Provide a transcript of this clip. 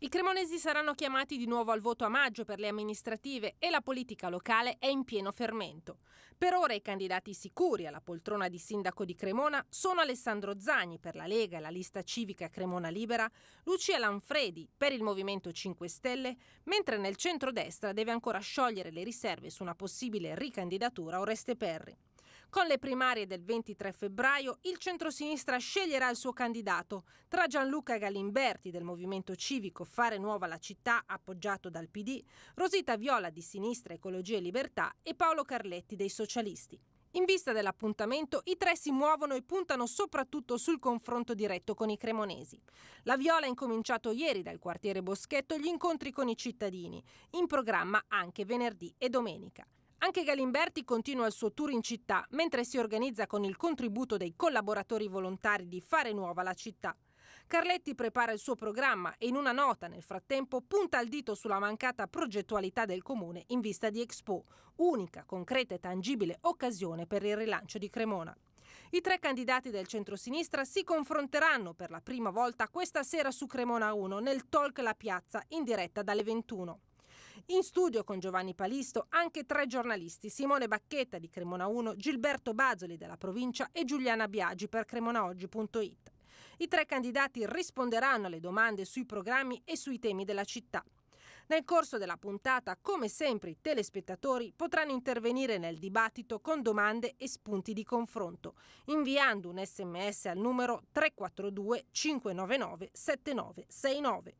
I cremonesi saranno chiamati di nuovo al voto a maggio per le amministrative e la politica locale è in pieno fermento. Per ora i candidati sicuri alla poltrona di sindaco di Cremona sono Alessandro Zagni per la Lega e la lista civica Cremona Libera, Lucia Lanfredi per il Movimento 5 Stelle, mentre nel centrodestra deve ancora sciogliere le riserve su una possibile ricandidatura Oreste Perri. Con le primarie del 23 febbraio il centrosinistra sceglierà il suo candidato tra Gianluca Galimberti del movimento civico Fare Nuova la città appoggiato dal PD, Rosita Viola di Sinistra Ecologia e Libertà e Paolo Carletti dei Socialisti. In vista dell'appuntamento, i tre si muovono e puntano soprattutto sul confronto diretto con i cremonesi. La Viola ha incominciato ieri dal quartiere Boschetto gli incontri con i cittadini, in programma anche venerdì e domenica. Anche Galimberti continua il suo tour in città, mentre si organizza con il contributo dei collaboratori volontari di Fare Nuova la città. Carletti prepara il suo programma e in una nota, nel frattempo, punta il dito sulla mancata progettualità del comune in vista di Expo, unica, concreta e tangibile occasione per il rilancio di Cremona. I tre candidati del centrosinistra si confronteranno per la prima volta questa sera su Cremona 1 nel Talk La Piazza in diretta dalle 21. In studio con Giovanni Palisto anche tre giornalisti, Simone Bacchetta di Cremona 1, Gilberto Bazoli della provincia e Giuliana Biagi per cremonaoggi.it. I tre candidati risponderanno alle domande sui programmi e sui temi della città. Nel corso della puntata, come sempre, i telespettatori potranno intervenire nel dibattito con domande e spunti di confronto, inviando un sms al numero 342 599 7969.